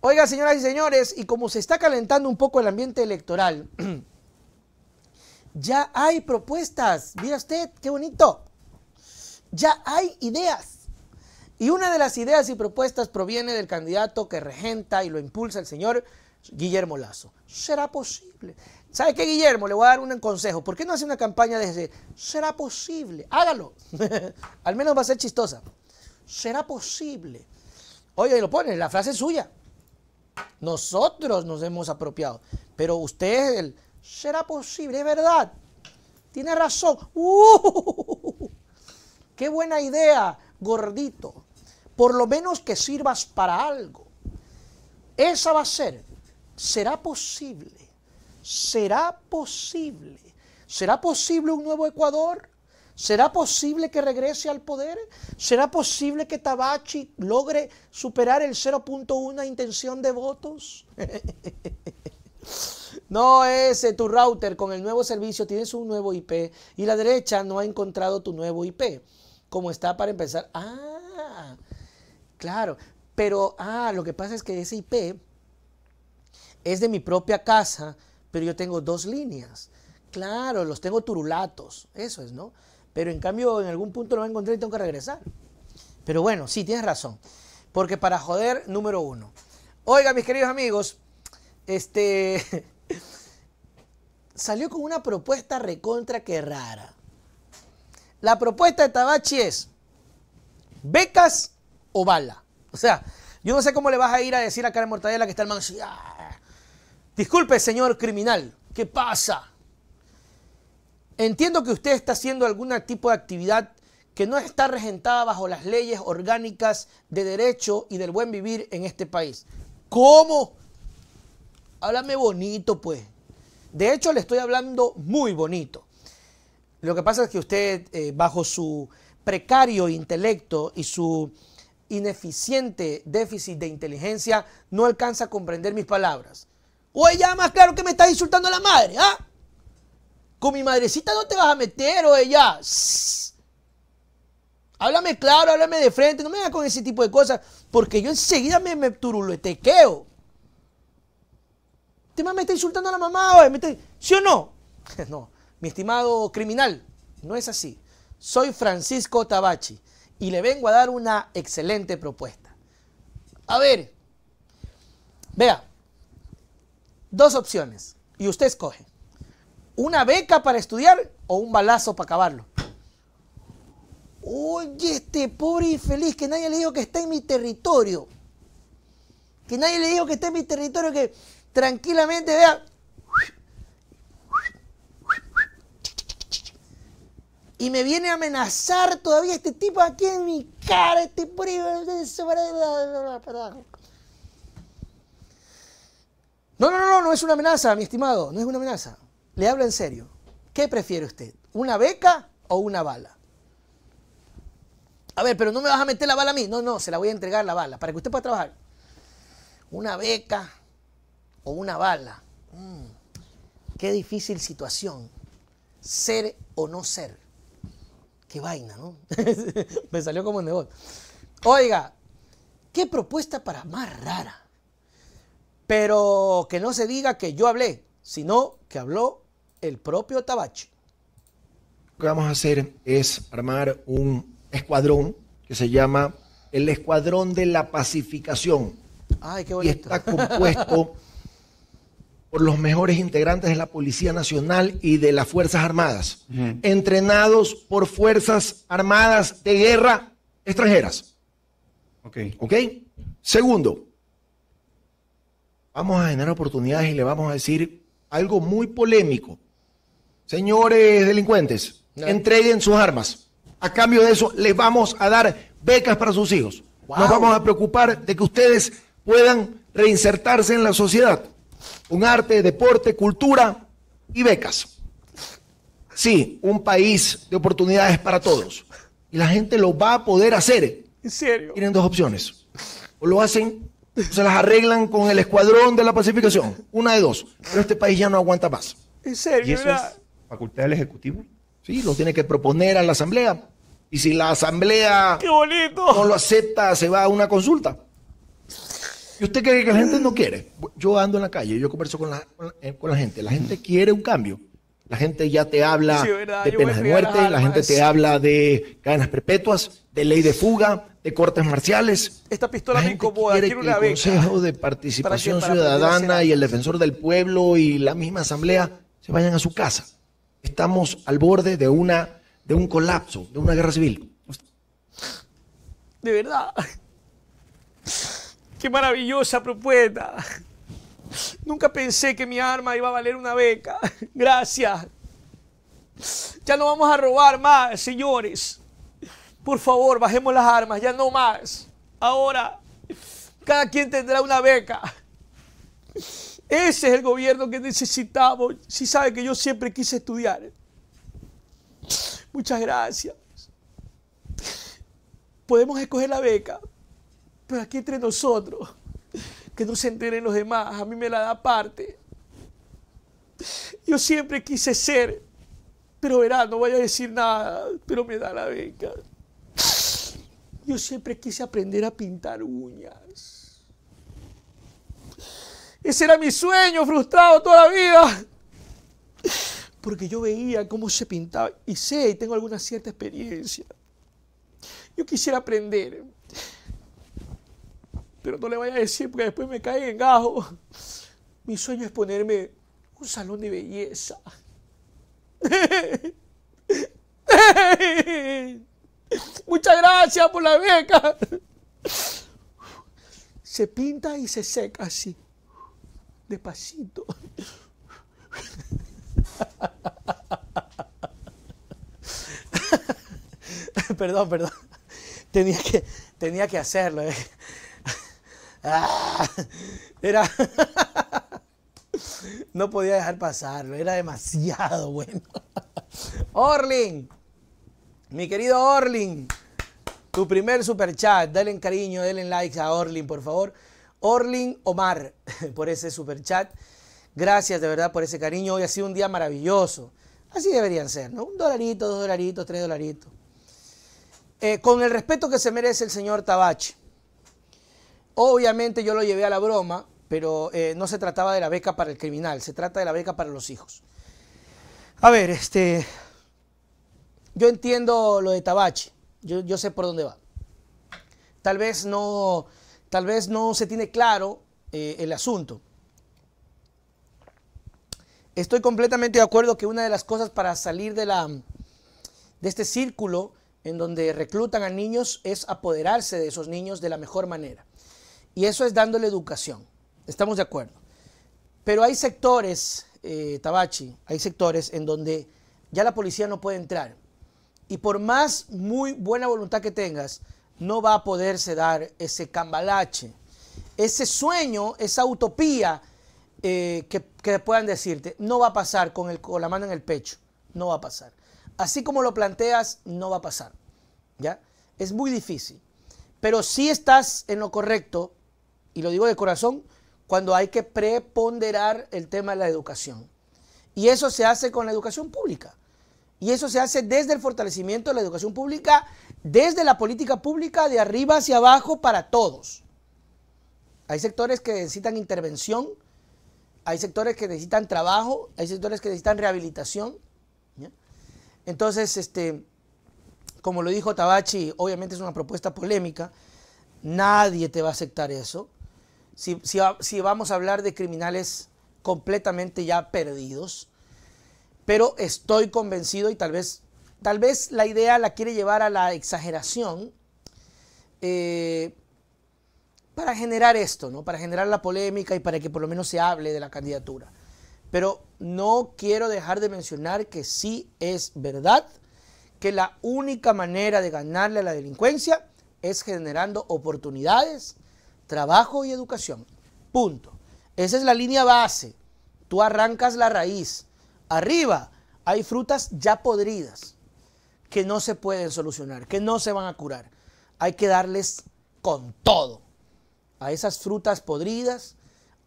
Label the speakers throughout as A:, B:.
A: Oiga, señoras y señores, y como se está calentando un poco el ambiente electoral, ya hay propuestas. Mira usted, qué bonito. Ya hay ideas. Y una de las ideas y propuestas proviene del candidato que regenta y lo impulsa el señor Guillermo Lazo. ¿Será posible? ¿Sabe qué, Guillermo? Le voy a dar un consejo. ¿Por qué no hace una campaña desde ¿Será posible? Hágalo. Al menos va a ser chistosa. ¿Será posible? Oye, y lo pone, la frase es suya. Nosotros nos hemos apropiado. Pero usted, el, será posible, es verdad. Tiene razón. ¡Uh! ¡Qué buena idea, gordito! Por lo menos que sirvas para algo. Esa va a ser. Será posible. Será posible. ¿Será posible un nuevo Ecuador? ¿Será posible que regrese al poder? ¿Será posible que Tabachi logre superar el 0.1 intención de votos? no ese, tu router con el nuevo servicio, tienes un nuevo IP y la derecha no ha encontrado tu nuevo IP. ¿Cómo está para empezar. Ah, claro. Pero, ah, lo que pasa es que ese IP es de mi propia casa, pero yo tengo dos líneas. Claro, los tengo turulatos. Eso es, ¿no? pero en cambio en algún punto lo va a encontrar y tengo que regresar. Pero bueno, sí, tienes razón. Porque para joder, número uno. Oiga, mis queridos amigos, este salió con una propuesta recontra que rara. La propuesta de Tabachi es becas o bala. O sea, yo no sé cómo le vas a ir a decir a Karen Mortadela que está el man. Ah, disculpe, señor criminal, ¿qué pasa? Entiendo que usted está haciendo algún tipo de actividad que no está regentada bajo las leyes orgánicas de derecho y del buen vivir en este país. ¿Cómo? Háblame bonito, pues. De hecho, le estoy hablando muy bonito. Lo que pasa es que usted, eh, bajo su precario intelecto y su ineficiente déficit de inteligencia, no alcanza a comprender mis palabras. O ya más claro que me está insultando a la madre, ¿ah? Con mi madrecita no te vas a meter, o ella. Háblame claro, háblame de frente, no me hagas con ese tipo de cosas, porque yo enseguida me, me turuletequeo. queo me está insultando a la mamá, oye, me ¿sí o no? no, mi estimado criminal, no es así. Soy Francisco Tabachi y le vengo a dar una excelente propuesta. A ver, vea, dos opciones y usted escoge. ¿Una beca para estudiar o un balazo para acabarlo? Oye, este pobre infeliz que nadie le dijo que está en mi territorio. Que nadie le dijo que está en mi territorio, que tranquilamente vea. Y me viene a amenazar todavía este tipo aquí en mi cara, este pobre. No, no, no, no es una amenaza, mi estimado, no es una amenaza. Le hablo en serio. ¿Qué prefiere usted? ¿Una beca o una bala? A ver, pero no me vas a meter la bala a mí. No, no, se la voy a entregar la bala para que usted pueda trabajar. Una beca o una bala. Mm, qué difícil situación. Ser o no ser. Qué vaina, ¿no? me salió como un negocio. Oiga, qué propuesta para más rara. Pero que no se diga que yo hablé, sino que habló el propio Tabachi.
B: Lo que vamos a hacer es armar un escuadrón que se llama el Escuadrón de la Pacificación.
A: Y está compuesto
B: por los mejores integrantes de la Policía Nacional y de las Fuerzas Armadas, entrenados por Fuerzas Armadas de Guerra extranjeras. Ok. Ok. Segundo, vamos a generar oportunidades y le vamos a decir algo muy polémico señores delincuentes, entreguen sus armas. A cambio de eso, les vamos a dar becas para sus hijos. Nos vamos a preocupar de que ustedes puedan reinsertarse en la sociedad. Un arte, deporte, cultura y becas. Sí, un país de oportunidades para todos. Y la gente lo va a poder hacer. ¿En serio? Tienen dos opciones. O lo hacen, o se las arreglan con el escuadrón de la pacificación. Una de dos. Pero este país ya no aguanta más. ¿En serio? facultad del Ejecutivo. Sí, lo tiene que proponer a la Asamblea. Y si la Asamblea no lo acepta, se va a una consulta. ¿Y usted cree que la gente no quiere? Yo ando en la calle, yo converso con la, eh, gente. La gente quiere un cambio. La gente ya te habla de penas de muerte, la gente te habla de cadenas perpetuas, de ley de fuga, de cortes marciales.
C: Esta pistola me incomoda, que El
B: Consejo de Participación Ciudadana y el Defensor del Pueblo y la misma Asamblea se vayan a su casa estamos al borde de, una, de un colapso, de una guerra civil.
C: De verdad. Qué maravillosa propuesta. Nunca pensé que mi arma iba a valer una beca. Gracias. Ya no vamos a robar más, señores. Por favor, bajemos las armas, ya no más. Ahora, cada quien tendrá una beca. Ese es el gobierno que necesitamos. Si sabe que yo siempre quise estudiar. Muchas gracias. Podemos escoger la beca, pero aquí entre nosotros, que no se enteren los demás, a mí me la da parte. Yo siempre quise ser, pero verá, no voy a decir nada, pero me da la beca. Yo siempre quise aprender a pintar uñas ese era mi sueño frustrado toda la vida. Porque yo veía cómo se pintaba y sé y tengo alguna cierta experiencia. Yo quisiera aprender. Pero no le voy a decir porque después me cae en gajo. Mi sueño es ponerme un salón de belleza. Muchas gracias por la beca. Se pinta y se seca así despacito. perdón, perdón.
A: Tenía que, tenía que hacerlo. Eh. era. No podía dejar pasarlo, era demasiado bueno. Orlin, mi querido Orlin, tu primer super chat, dale en cariño, denle likes a Orlin, por favor. Orlin Omar, por ese super chat. Gracias de verdad por ese cariño. Hoy ha sido un día maravilloso. Así deberían ser, ¿no? Un dolarito, dos dolaritos, tres dolaritos. Eh, con el respeto que se merece el señor Tabache. Obviamente yo lo llevé a la broma, pero eh, no se trataba de la beca para el criminal, se trata de la beca para los hijos. A ver, este. Yo entiendo lo de Tabache. Yo, yo sé por dónde va. Tal vez no tal vez no se tiene claro eh, el asunto. Estoy completamente de acuerdo que una de las cosas para salir de, la, de este círculo en donde reclutan a niños es apoderarse de esos niños de la mejor manera. Y eso es dándole educación. Estamos de acuerdo. Pero hay sectores, eh, Tabachi, hay sectores en donde ya la policía no puede entrar. Y por más muy buena voluntad que tengas, no va a poderse dar ese cambalache, ese sueño, esa utopía eh, que, que, puedan decirte, no va a pasar con, el, con la mano en el pecho, no va a pasar. Así como lo planteas, no va a pasar. ¿Ya? Es muy difícil. Pero sí estás en lo correcto, y lo digo de corazón, cuando hay que preponderar el tema de la educación. Y eso se hace con la educación pública. Y eso se hace desde el fortalecimiento de la educación pública desde la política pública de arriba hacia abajo para todos. Hay sectores que necesitan intervención, hay sectores que necesitan trabajo, hay sectores que necesitan rehabilitación. Entonces, este, como lo dijo Tabachi, obviamente es una propuesta polémica, nadie te va a aceptar eso. si vamos a hablar de criminales completamente ya perdidos, pero estoy convencido y tal vez Tal vez la idea la quiere llevar a la exageración eh, para generar esto, ¿no? Para generar la polémica y para que por lo menos se hable de la candidatura. Pero no quiero dejar de mencionar que sí es verdad que la única manera de ganarle a la delincuencia es generando oportunidades, trabajo y educación. Punto. Esa es la línea base. Tú arrancas la raíz. Arriba hay frutas ya podridas que no se pueden solucionar, que no se van a curar. Hay que darles con todo a esas frutas podridas,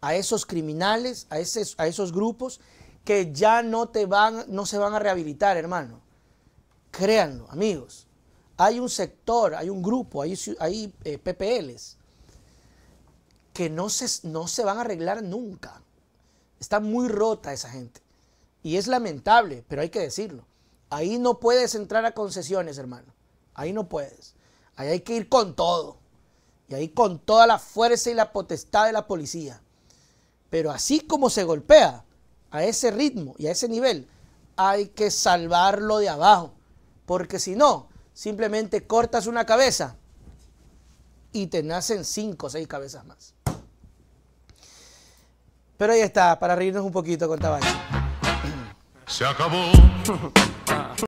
A: a esos criminales, a, a esos grupos que ya no, te van, no se van a rehabilitar, hermano. Créanlo, amigos. Hay un sector, hay un grupo, hay, hay eh, PPLs que no se, no se van a arreglar nunca. Está muy rota esa gente. Y es lamentable, pero hay que decirlo. Ahí no puedes entrar a concesiones, hermano. Ahí no puedes. Ahí hay que ir con todo. Y ahí con toda la fuerza y la potestad de la policía. Pero así como se golpea a ese ritmo y a ese nivel, hay que salvarlo de abajo. Porque si no, simplemente cortas una cabeza y te nacen cinco o seis cabezas más. Pero ahí está, para reírnos un poquito con tabasco. Se
C: acabó.